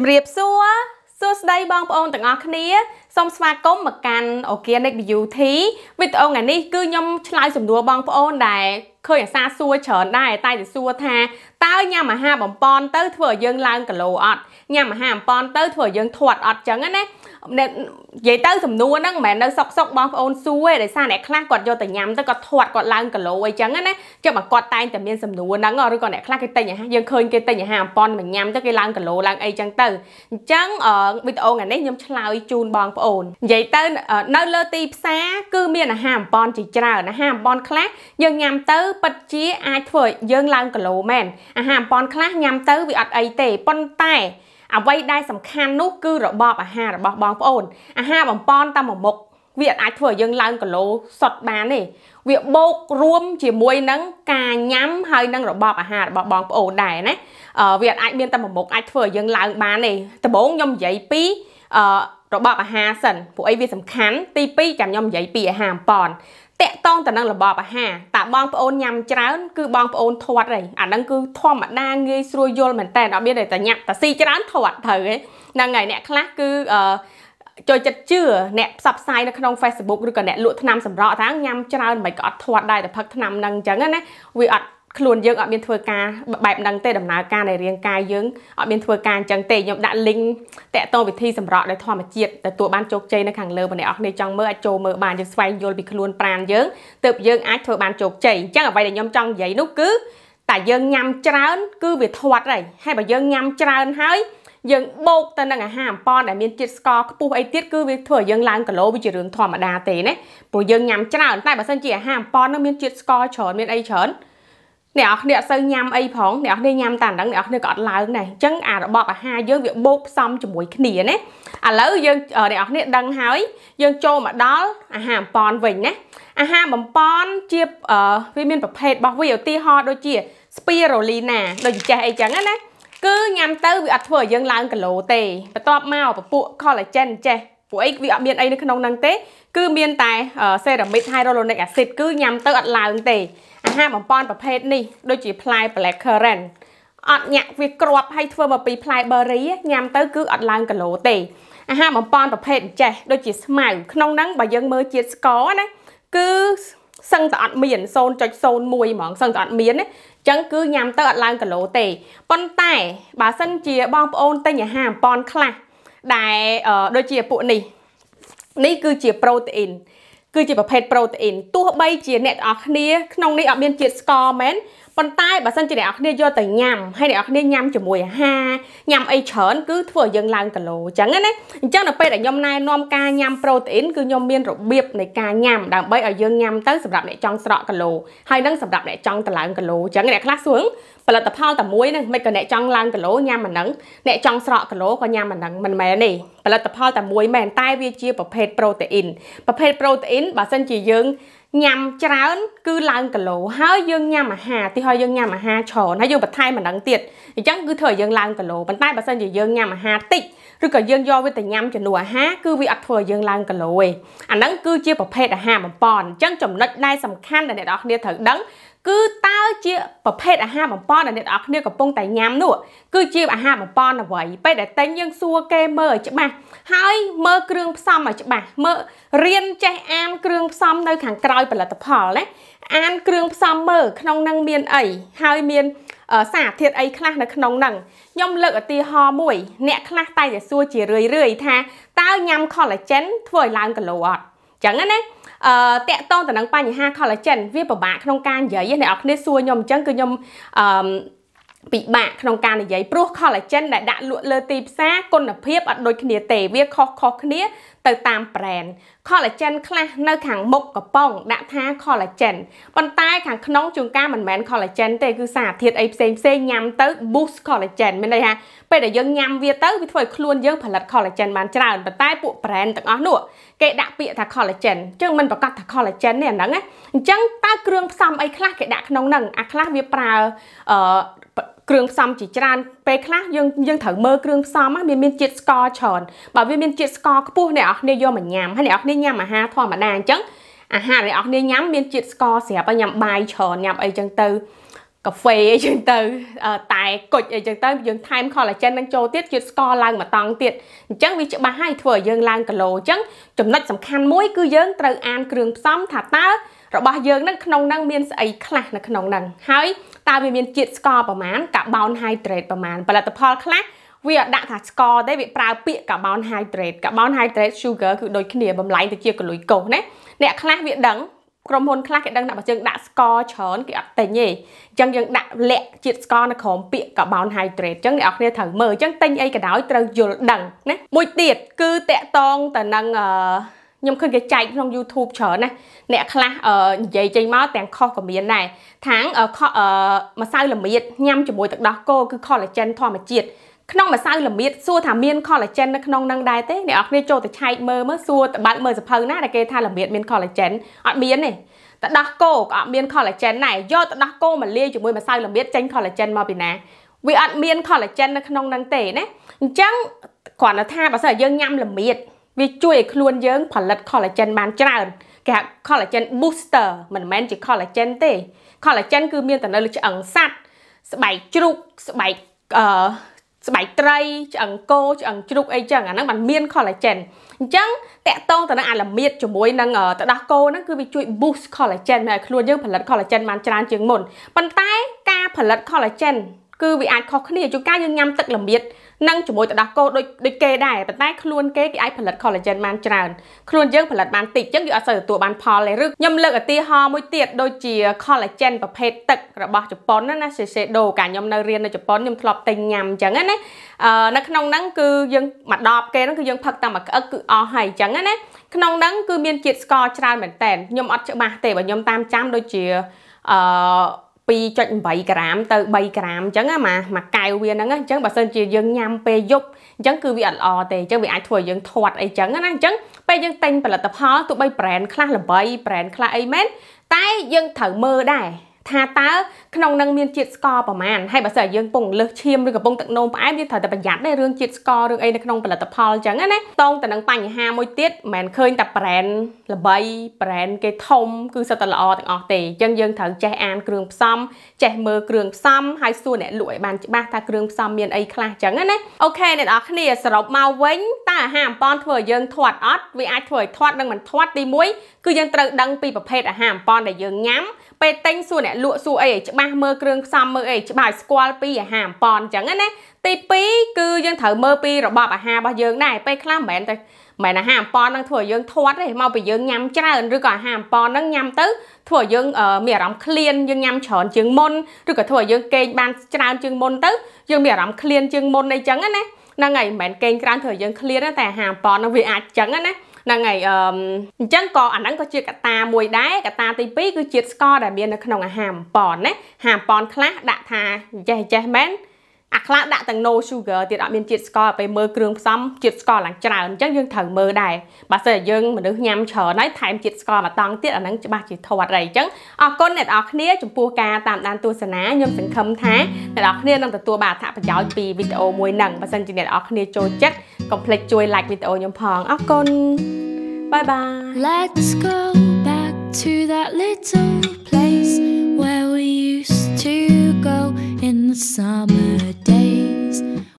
ជំរាបសួរសួស្តីបងប្អូនទាំងអស់គ្នាសូមស្វាគមន៍មកកាន់ Organic Beauty វីដេអូថ្ងៃនេះគឺខ្ញុំឆ្លើយសំណួរបងប្អូនដែលឃើញអាសាសួរច្រើនដែរតែតែសួរថាតើញ៉ាំអាហារបំពន់ទៅធ្វើឲ្យយើងឡើងគីឡូអត់ញ៉ាំអាហារបំពន់ទៅធ្វើឲ្យយើងធាត់អត់ចឹងណានិយាយទៅសំណួរហ្នឹងមិនមែននៅសុកសុកបងប្អូនសួរទេដោយសារអ្នកខ្លះគាត់យកទៅញ៉ាំទៅគាត់ធាត់គាត់ឡើងគីឡូអីចឹងណាចាំបើគាត់តែងតែមានសំណួរហ្នឹងឬក៏អ្នកខ្លះគេទិញអាហារយើងឃើញគេទិញអាហារអប៉ុនមកញ៉ាំទៅគេឡើងគីឡូឡើងអីចឹងទៅអញ្ចឹងវីដេអូថ្ងៃនេះខ្ញុំឆ្លើយជូនបងប្អូននិយាយទៅនៅលើទីផ្សារគឺមានអាហារអប៉ុនជាច្រើនអាហារអប៉ុនខ្លះយើងញ៉ាំទៅពិតជាអាចធ្វើឲ្យយើងឡើងគីឡូមែនអាហារអប៉ុនខ្លះញ៉ាំទៅវាអត់អីទេប៉ុន្តែអ្វីដែលសំខាន់នោះគឺរបបអាហាររបស់បងប្អូនអាហារបំពន់តាមមួយមុខវាអាចធ្វើឲ្យយើងឡើងគីឡូសុតបានទេវាបូករួមជាមួយនឹង ការញ៉ាំហើយនឹងរបបអាហាររបស់បងប្អូនដែរណាវាអាចមានតែមួយមុខអាចធ្វើឲ្យយើងឡើងបានទេដំបូងខ្ញុំនិយាយពីអឺរបបអាហារសិនព្រោះអីវាសំខាន់ទី2ចាំខ្ញុំនិយាយពីអាហារអំប៉នតកតងទៅនឹងរបបអាហារតើបងប្អូនញ៉ាំច្រើនគឺបងប្អូនធាត់ហើយអាហ្នឹងគឺធម្មតាងាយស្រួលយល់មែនតើអត់មានតែញ៉ាំតែស៊ីច្រើនធាត់ត្រូវហ្នឹងហើយអ្នកខ្លះគឺអឺចូលចិត្តជឿអ្នកផ្សព្វផ្សាយនៅក្នុង Facebook ឬក៏អ្នកលក់ថ្នាំសម្រក់ថាញ៉ាំច្រើនមិនក៏អត់ធាត់ដែរតែផឹកថ្នាំហ្នឹងអញ្ចឹងណាវាអត់ខ្លួនយើងអត់មានធ្វើការបែបហ្នឹងទេដំណើរការនៃរាងកាយយើងអត់មានធ្វើការអញ្ចឹងទេខ្ញុំដាក់ link តាក់ទងវិធីសម្រក់ដោយធម្មជាតិទទួលបានជោគជ័យនៅខាងលើបងប្អូនចង់មើលអាចចូលមើលបានយើងស្វែងយល់ពីខ្លួនប្រាណយើងទើបយើងអាចធ្វើបានជោគជ័យអញ្ចឹងអ្វីដែលខ្ញុំចង់និយាយនោះគឺតែយើងញ៉ាំច្រើន គឺវាធាត់ហើយហើយបើយើងញ៉ាំច្រើនហើយយើងបូកទៅនឹងអាហារអំប៉នដែលមានជាតិស្ករខ្ពស់អីទៀតគឺវាធ្វើឲ្យយើងឡើងគីឡូវាជារឿងធម្មតាទេណាព្រោះយើងញ៉ាំច្រើនតែបើសិនជាអាហារអំប៉ននោះមានជាតិស្ករច្រើនមានអីច្រើនអ្នកអរគ្នាអត់សូវញ៉ាំអីផងអ្នកអរគ្នាញ៉ាំតែហ្នឹងអ្នកអរគ្នាក៏អត់ឡើងដែរអញ្ចឹងអារបបអាហារយើងវាបូកផ្សំជាមួយគ្នាណាឥឡូវយើងអ្នកអរគ្នាដឹងហើយយើងចូលមកដល់អាហារបំពន់វិញណាអាហារបំពន់ជាវាមានប្រភេទរបស់វាឧទាហរណ៍ដូចជា spirulina ដូចចេះអីចឹងណាគឺញ៉ាំទៅវាអត់ធ្វើឲ្យយើងឡើងគីឡូទេបន្ទាប់មកពពួក collagen ចេះពួកអីវាអត់មានអីនៅក្នុងហ្នឹងទេគឺមានតែ ceramic hyaluronic acid គឺញ៉ាំទៅអត់ឡើងទេអាហារបំពន់ប្រភេទនេះដូចជាផ្លែ black currant អត់ញាក់វាក្របហើយធ្វើមកពីផ្លែបឺរីញ៉ាំទៅគឺអត់ឡើងគីឡូទេអាហារបំពន់ប្រភេទចេះដូចជាស្មៅក្នុងហ្នឹងបើយើងមើលជាតិស្ករណាគឺសឹងតែអត់មាន0.01ហ្មងសឹងតែអត់មានណាអញ្ចឹងគឺញ៉ាំទៅអត់ឡើងគីឡូទេប៉ុន្តែបើសិនជាបងប្អូនទិញអាហារបំពន់ខ្លះដែលដូចជាពួកនេះនេះគឺជាប្រូតេអ៊ីនគឺជាប្រភេទប្រូតេអ៊ីនទោះបីជាអ្នកទាំងអស់គ្នាក្នុងនេះអត់មានជាតិស្ករមែនប៉ុន្តែបើសិនជាអ្នកនរគ្នាយកទៅញ៉ាំហើយអ្នកនរគ្នាញ៉ាំជាមួយអាហារញ៉ាំអីច្រើនគឺធ្វើឲ្យយើងឡើងគីឡូអញ្ចឹងណាអញ្ចឹងនៅពេលដែលខ្ញុំណែនាំការញ៉ាំប្រូតេអ៊ីនគឺខ្ញុំមានរបៀបនៃការញ៉ាំដើម្បីឲ្យយើងញ៉ាំទៅសម្រាប់អ្នកចង់ស្រក់គីឡូហើយនឹងសម្រាប់អ្នកចង់ទៅឡើងគីឡូអញ្ចឹងអ្នកខ្លះសួរផលិតផលតែមួយហ្នឹងមិនក៏អ្នកចង់ឡើងគីឡូញ៉ាំអាហ្នឹងអ្នកចង់ស្រក់គីឡូក៏ញ៉ាំអាហ្នឹងមិនមែនទេផលិតផលតែមួយមែនតែវាជាប្រភេទប្រូតេអ៊ីនប្រភេទប្រូតេអ៊ីនបើសិនជាយើងញ៉ាំច្រើនគឺឡើងគីឡូហើយយើងញ៉ាំអាហារទីហើយយើងញ៉ាំអាហារច្រើនហើយយើងបន្ថែមម្ដងទៀតអញ្ចឹងគឺធ្វើឲ្យយើងឡើងគីឡូប៉ុន្តែបើសិនជាយើងញ៉ាំអាហារតិចឬក៏យើងយកវាទៅញ៉ាំជំនួសអាហារគឺវាអត់ធ្វើឲ្យយើងឡើងគីឡូទេអាហ្នឹងគឺជាប្រភេទអាហារបំពន់អញ្ចឹងចំណុចដែលសំខាន់ដែលអ្នកនរគ្នាត្រូវដឹងគឺតើជា ប្រភេទអាហារបំប៉នដែលអ្នកនរគ្នាកំពុងតែញ៉ាំនោះគឺជាអាហារបំប៉នអ្វីពេលដែលតែងយើងសួរគេមើលឲ្យច្បាស់ហើយមើលគ្រឿងផ្សំឲ្យច្បាស់មើលរៀនចេះអានគ្រឿងផ្សំនៅខាងក្រោយផលិតផលណាអានគ្រឿងផ្សំមើលក្នុងនឹងមានអីហើយមាន សារធាតុអីខ្លះនៅក្នុងនឹងខ្ញុំលើកឧទាហរណ៍មួយ អ្នកខ្លះតែតែសួរជារឿយៗថាតើញ៉ាំ collagen ធ្វើឲ្យឡើងគីឡូអត់ចឹងណាអឺតកតងទៅនឹងបញ្ហា collagen វាពិបាកក្នុងការនិយាយអ្នកនរគ្នាសួរខ្ញុំអញ្ចឹងគឺខ្ញុំអឺពិបាកក្នុងការនិយាយព្រោះ collagen ដែលដាក់លក់លើទីផ្សារគុណភាពអត់ដូចគ្នាទេវាខុសខុសគ្នាទៅតាម brand collagen ខ្លះនៅ ខាងមុខកំប៉ុងដាក់ថា collagen ប៉ុន្តែខាងក្នុងជួនកាលមិនមែន collagen ទេគឺសារធាតុអីផ្សេងផ្សេងញ៉ាំទៅ boost collagen មានន័យថាពេលដែលយើងញ៉ាំវាទៅវាធ្វើឲ្យខ្លួនយើងផលិត collagen បានច្រើនប៉ុន្តែពួក brand ទាំងអស់នោះគេដាក់ពាក្យថា collagen អញ្ចឹងមិនប្រកាសថា collagen ទេអាហ្នឹងណាអញ្ចឹងតើគ្រឿងផ្សំអីខ្លះគេដាក់ក្នុងហ្នឹងអាខ្លះវាប្រើអឺគ្រឿងផ្សំជាច្រើនពេលខ្លះយើងយើងត្រូវមើលគ្រឿងផ្សំមានមានជាតិស្ករច្រើនបើវាមានជាតិស្ករខ្ពស់អ្នកនរគ្នាយកមកញ៉ាំហើយអ្នកនរគ្នាញ៉ាំអាហារធម្មតាអញ្ចឹងអាហារអ្នកនរគ្នាញ៉ាំមានជាតិស្ករស្រាប់ហើយញ៉ាំបាយច្រើនញ៉ាំអីចឹងទៅកាហ្វេអីចឹងទៅតែគុជអីចឹងទៅយើងថែម collagen នឹងចូលទៀតជាតិស្ករឡើងមកតង់ទៀតអញ្ចឹងវាច្បាស់ហើយធ្វើឲ្យយើងឡើងគីឡូអញ្ចឹងចំណុចសំខាន់មួយ គឺយើងត្រូវអានគ្រឿងផ្សំថាតើរបស់យើងនឹងក្នុងនឹងមានស្អីខ្លះនៅក្នុងនឹងហើយតើវាមានជាតិស្ករប្រមាណកាបូនហៃដ្រេតប្រមាណផលិតផលខ្លះវាអត់ដាក់ថាស្ករទេវាប្រើពាក្យ carbon hydrate carbon hydrate sugar គឺដូចគ្នាបំលែងទៅជាកលុយកោសណាអ្នកខ្លះវាដឹងក្រុមហ៊ុនខ្លះគេដឹងថាបើយើងដាក់ស្ករច្រើនគេអត់ទិញទេអញ្ចឹងយើងដាក់លាក់ជាតិស្ករនៅក្រោមពាក្យ carbon hydrate អញ្ចឹងអ្នកគ្នាត្រូវមើលអញ្ចឹងទិញអីក៏ដោយត្រូវយល់ដឹងណាមួយទៀតគឺតកតងទៅនឹងអឺខ្ញុំឃើញគេចែកក្នុង YouTube ច្រើនណាអ្នកខ្លះនិយាយចេញមកទាំងខុសក៏មានដែរថាងខម្សៅល្មៀតញ៉ាំជាមួយទឹកដោះគោគឺ collagen ធម្មជាតិក្នុងម្សៅល្មៀតសួរថាមាន collagen នៅក្នុងនឹងដែរទេអ្នកនរគ្នាចូលទៅឆែកមើលមើលសួរតបើកមើលសភៅណាដែលគេថាល្មៀតមាន collagen អត់មានទេទឹកដោះគោក៏អត់មាន collagen ដែរយកទឹកដោះគោមកលាយជាមួយម្សៅល្មៀតចេញ collagen មកពីណាវាអត់មាន collagen នៅក្នុងនឹងទេណាអញ្ចឹងគ្រាន់តែថាបើសិនយើងញ៉ាំល្មៀតវាជួយឲ្យខ្លួនយើង ផលិត collagen បានច្រើនគេហៅ collagen booster មិនមែនជា collagen ទេ collagen គឺមានតែនៅលើឆ្អឹងសត្វស្បែកជ្រូកស្បែកអឺស្បែកត្រីឆ្អឹងគោឆ្អឹងជ្រូកអីចឹងអាហ្នឹងมันមាន collagen អញ្ចឹងតកតងទៅនឹងអាលមៀតជាមួយនឹងទឹកដោះគោហ្នឹងគឺវាជួយ boost collagen ឲ្យខ្លួនយើងផលិត collagen បានច្រើនជាងមុនប៉ុន្តែការផលិត collagen គឺវាអាចខុសគ្នាជួនកាលយើងញ៉ាំទឹកល្មៀតនិងជាមួយទឹកដោះគោដូចដូចគេដែរប៉ុន្តែខ្លួនគេគេអាចផលិត collagen បានច្រើនខ្លួនយើងផលិតបានតិចចឹងយើងអត់សូវទទួលបានផលទេឬខ្ញុំលើកឧទាហរណ៍មួយទៀតដូចជា collagen ប្រភេទទឹករបស់ជប៉ុនណា Shiseido កាលខ្ញុំនៅរៀននៅជប៉ុនខ្ញុំធ្លាប់តែញ៉ាំចឹងណានៅក្នុងហ្នឹងគឺយើងមកដបគេហ្នឹងគឺយើងផឹកតាមមួយក្អឹកគឺអស់ហើយចឹងណាក្នុងហ្នឹងគឺមានជាតិស្ករច្រើនមែនតើខ្ញុំអត់ច្បាស់ទេបើខ្ញុំតាមចាំដូចជាអឺ2.8ក្រាមទៅ3ក្រាមអញ្ចឹងណាមួយកែវវាហ្នឹងអញ្ចឹងបើសិនជាយើងញ៉ាំពេលយប់អញ្ចឹងគឺវាអត់ល្អទេអញ្ចឹងវាអាចធ្វើឲ្យយើងធាត់អីចឹងណាអញ្ចឹងពេលយើងទិញផលិតផលទោះបី brand ខ្លះល្បី brand ខ្លះអីមែនតែយើងត្រូវមើលដែរថាតើក្នុងនឹងមានជាតិស្ករប្រមាណហើយបើសិនយើងពងលើសឈាមឬកំពុងទឹកនោមផ្អែមយើងត្រូវតែប្រយ័ត្នដែររឿងជាតិស្កររឿងអីនៅក្នុងផលិតផលអញ្ចឹងណាតងទៅនឹងបញ្ហាមួយទៀតមិនមែនឃើញតែ brand ល្បី brand គេធំគឺសិតតែល្អទាំងអស់ទេអញ្ចឹងយើងត្រូវចេះអានគ្រឿងផ្សំ ចេះមើលគ្រឿងផ្សំហើយសួរអ្នកលក់ឲ្យបានច្បាស់ថាគ្រឿងផ្សំមានអីខ្លះអញ្ចឹងណាអូខេអ្នកនរគ្នាសរុបមកវិញតើអាហារអម្ប៉នធ្វើឲ្យយើងធាត់អត់វាអាចធ្វើឲ្យធាត់និងមិនធាត់ទី1គឺយើងត្រូវដឹងពីប្រភេទអាហារអម្ប៉នដែលយើងញ៉ាំពេលទិញសួរអ្នកលក់សួរអីច្បាស់មើលគ្រឿងផ្សំមើលអីច្បាស់ស្គាល់ពីអាហារអប៉ុនអញ្ចឹងណាទី2គឺយើងត្រូវមើលពីរបបអាហាររបស់យើងដែរពេលខ្លះមិនមែនតែមិនអាហារអប៉ុននឹងធ្វើឲ្យយើងធាត់ទេមកពីយើងញ៉ាំច្រើនឬក៏អាហារអប៉ុននឹងញ៉ាំទៅធ្វើឲ្យយើង មានអារម្មណ៍ឃ្លានយើងញ៉ាំច្រើនជាងមុនឬក៏ធ្វើឲ្យយើងកេងបានច្រើនជាងមុនទៅយើងមានអារម្មណ៍ឃ្លានជាងមុនអីចឹងណាហ្នឹងហើយមិនមែនកេងច្រើនធ្វើឲ្យយើងឃ្លានតែអាហារអប៉ុននឹងវាអាចចឹងណាហ្នឹងហើយអឺអញ្ចឹងក៏អាហ្នឹងក៏ជាកត្តាមួយដែរកត្តាទី2គឺជាតិស្ករដែលមាននៅក្នុងអាហារបំពន់ណាអាហារបំពន់ខ្លះដាក់ថាចេះចេះមែនអាខ្លះដាក់ទាំង no sugar ទៀតអត់មានជាតិស្ករទៅមើលគ្រឿងផ្សំជាតិស្ករឡើងច្រើនអញ្ចឹងយើងត្រូវមើលដែរបើសិនយើងមនុស្សញ៉ាំច្រើនហើយថែមជាតិស្ករមកតង់ទៀតអានឹងច្បាស់ជាធាត់ហើយអញ្ចឹងអរគុណអ្នកនរគ្នាចំពោះការតាមដានទស្សនាខ្ញុំសង្ឃឹមថាអ្នកនរគ្នានឹងទទួលបានអត្ថប្រយោជន៍ពីវីដេអូមួយនឹងបើសិនជាអ្នកនរគ្នាចូលចិត្តកុំភ្លេចជួយ like វីដេអូខ្ញុំផងអរគុណ Bye bye Let's go back to that little place where we used to go in the summer